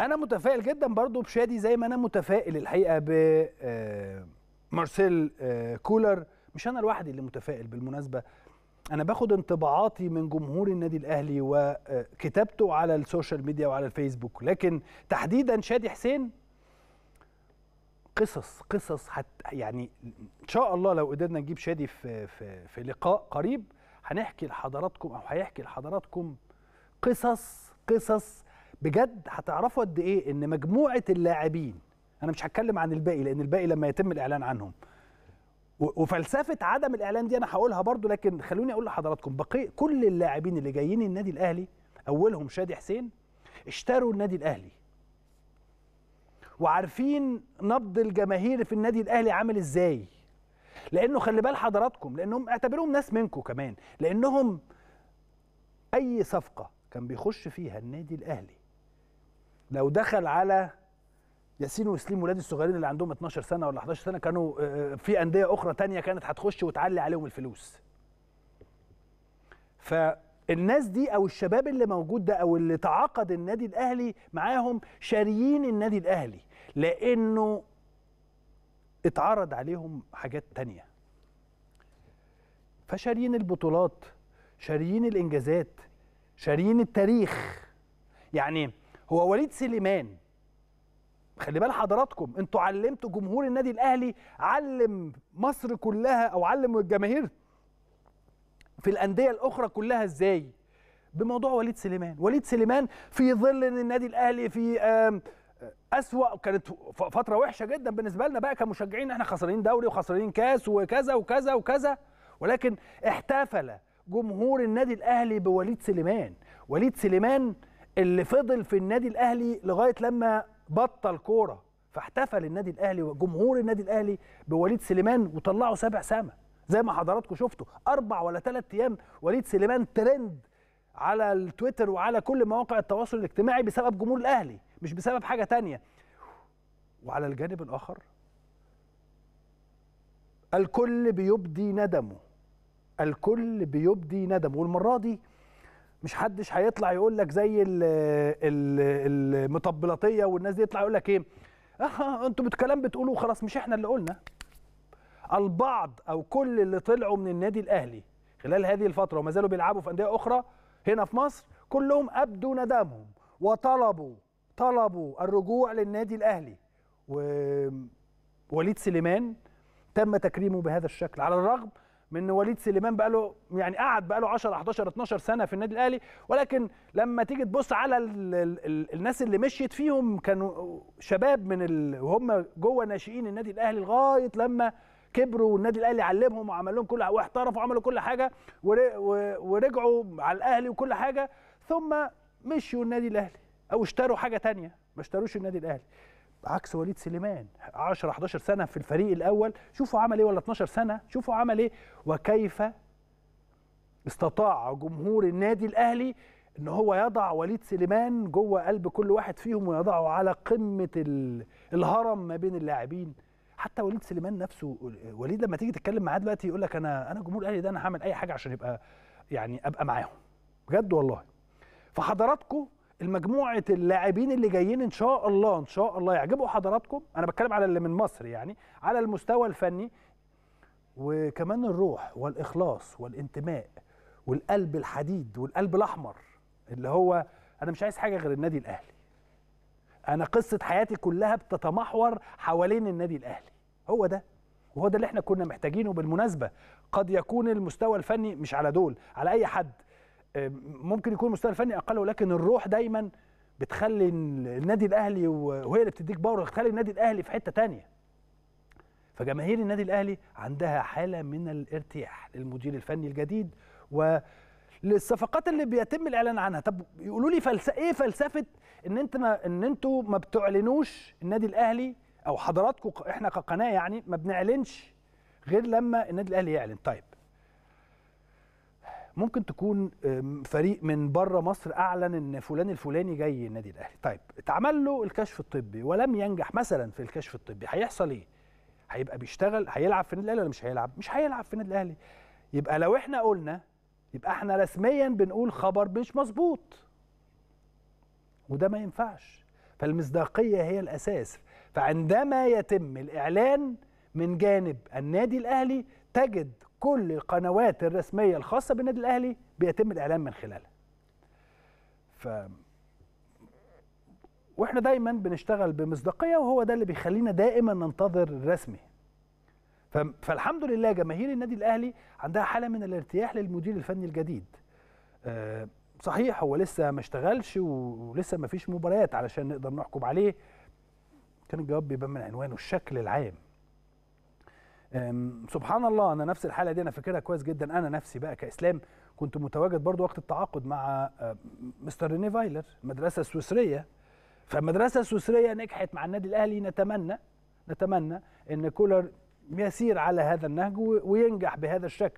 انا متفائل جدا برضو بشادي زي ما انا متفائل الحقيقه ب مارسيل كولر مش انا لوحدي اللي متفائل بالمناسبه انا باخد انطباعاتي من جمهور النادي الاهلي وكتابته آه، على السوشيال ميديا وعلى الفيسبوك لكن تحديدا شادي حسين قصص قصص حتى يعني ان شاء الله لو قدرنا نجيب شادي في في في لقاء قريب هنحكي لحضراتكم او هيحكي لحضراتكم قصص قصص بجد هتعرفوا قد ايه ان مجموعه اللاعبين انا مش هتكلم عن الباقي لان الباقي لما يتم الاعلان عنهم وفلسفه عدم الاعلان دي انا هقولها برضو لكن خلوني اقول لحضراتكم بقي كل اللاعبين اللي جايين النادي الاهلي اولهم شادي حسين اشتروا النادي الاهلي وعارفين نبض الجماهير في النادي الاهلي عامل ازاي لانه خلي بال حضراتكم لانهم اعتبروهم ناس منكم كمان لانهم اي صفقه كان بيخش فيها النادي الاهلي لو دخل على ياسين وسليم ولادي الصغيرين اللي عندهم 12 سنه ولا 11 سنه كانوا آه، آه، في انديه اخرى تانية كانت هتخش وتعلي عليهم الفلوس فالناس دي او الشباب اللي موجود ده او اللي تعاقد النادي الاهلي معاهم شاريين النادي الاهلي لانه اتعرض عليهم حاجات تانية فشاريين البطولات شاريين الانجازات شاريين التاريخ يعني هو وليد سليمان خلي بال حضراتكم انتوا علمتوا جمهور النادي الاهلي علم مصر كلها او علم الجماهير في الانديه الاخرى كلها ازاي بموضوع وليد سليمان وليد سليمان في ظل ان النادي الاهلي في أسوأ كانت فترة وحشة جدا بالنسبة لنا بقى كمشجعين احنا خسرانين دوري وخسرانين كاس وكذا وكذا وكذا ولكن احتفل جمهور النادي الاهلي بوليد سليمان وليد سليمان اللي فضل في النادي الاهلي لغايه لما بطل كوره فاحتفل النادي الاهلي وجمهور النادي الاهلي بوليد سليمان وطلعوا سابع سما زي ما حضراتكم شفتوا اربع ولا ثلاث ايام وليد سليمان ترند على التويتر وعلى كل مواقع التواصل الاجتماعي بسبب جمهور الاهلي مش بسبب حاجه تانية وعلى الجانب الاخر الكل بيبدي ندمه الكل بيبدي ندمه والمره دي مش حدش هيطلع يقول لك زي المطبلاتيه والناس دي يطلع يقول لك ايه اه انتوا بالكلام بتقولوا خلاص مش احنا اللي قلنا البعض او كل اللي طلعوا من النادي الاهلي خلال هذه الفتره وما زالوا بيلعبوا في انديه اخرى هنا في مصر كلهم ابدوا ندمهم وطلبوا طلبوا الرجوع للنادي الاهلي ووليد سليمان تم تكريمه بهذا الشكل على الرغم من وليد سليمان بقى له يعني قعد بقى له 10 11 12 سنه في النادي الاهلي ولكن لما تيجي تبص على الـ الـ الـ الناس اللي مشيت فيهم كانوا شباب من وهم جوه ناشئين النادي الاهلي لغايه لما كبروا والنادي الاهلي علمهم وعمل لهم كل واحترفوا وعملوا كل حاجه ورجعوا على الاهلي وكل حاجه ثم مشوا النادي الاهلي او اشتروا حاجه تانية ما اشتروش النادي الاهلي عكس وليد سليمان 10 11 سنه في الفريق الاول شوفوا عمل ايه ولا 12 سنه شوفوا عمل ايه وكيف استطاع جمهور النادي الاهلي ان هو يضع وليد سليمان جوه قلب كل واحد فيهم ويضعه على قمه الهرم ما بين اللاعبين حتى وليد سليمان نفسه وليد لما تيجي تتكلم معاه دلوقتي يقول لك انا انا جمهور الاهلي ده انا هعمل اي حاجه عشان يبقى يعني ابقى معاهم بجد والله فحضراتكم المجموعه اللاعبين اللي جايين ان شاء الله ان شاء الله يعجبوا حضراتكم انا بتكلم على اللي من مصر يعني على المستوى الفني وكمان الروح والاخلاص والانتماء والقلب الحديد والقلب الاحمر اللي هو انا مش عايز حاجه غير النادي الاهلي انا قصه حياتي كلها بتتمحور حوالين النادي الاهلي هو ده وهو ده اللي احنا كنا محتاجينه بالمناسبه قد يكون المستوى الفني مش على دول على اي حد آه، ممكن يكون المستوى الفني اقل ولكن الروح دايما بتخلي النادي الاهلي وهي اللي بتديك باور بتخلي النادي الاهلي في حته تانية فجماهير النادي الاهلي عندها حاله من الارتياح للمدير الفني الجديد وللصفقات اللي بيتم الاعلان عنها طب يقولوا لي فلس... ايه فلسفه ان انت ما ان انتوا ما بتعلنوش النادي الاهلي او حضراتكم احنا كقناه يعني ما بنعلنش غير لما النادي الاهلي يعلن طيب ممكن تكون فريق من بره مصر اعلن ان فلان الفلاني جاي النادي الاهلي طيب اتعمل له الكشف الطبي ولم ينجح مثلا في الكشف الطبي هيحصل ايه هيبقى بيشتغل هيلعب في النادي الاهلي ولا مش هيلعب مش هيلعب في النادي الاهلي يبقى لو احنا قلنا يبقى احنا رسميا بنقول خبر مش مظبوط وده ما ينفعش فالمصداقيه هي الاساس فعندما يتم الاعلان من جانب النادي الاهلي تجد كل القنوات الرسميه الخاصه بالنادي الاهلي بيتم الاعلام من خلالها ف واحنا دايما بنشتغل بمصداقيه وهو ده اللي بيخلينا دائما ننتظر الرسمي ف... فالحمد لله جماهير النادي الاهلي عندها حاله من الارتياح للمدير الفني الجديد أه صحيح هو لسه ما اشتغلش ولسه ما فيش مباريات علشان نقدر نحكم عليه كان الجواب بيبان من عنوانه الشكل العام سبحان الله انا نفس الحاله دي انا فاكرها كويس جدا انا نفسي بقى كاسلام كنت متواجد برضو وقت التعاقد مع مستر ريني فايلر مدرسه سويسريه فالمدرسه السويسريه نجحت مع النادي الاهلي نتمنى نتمنى ان كولر يسير على هذا النهج وينجح بهذا الشكل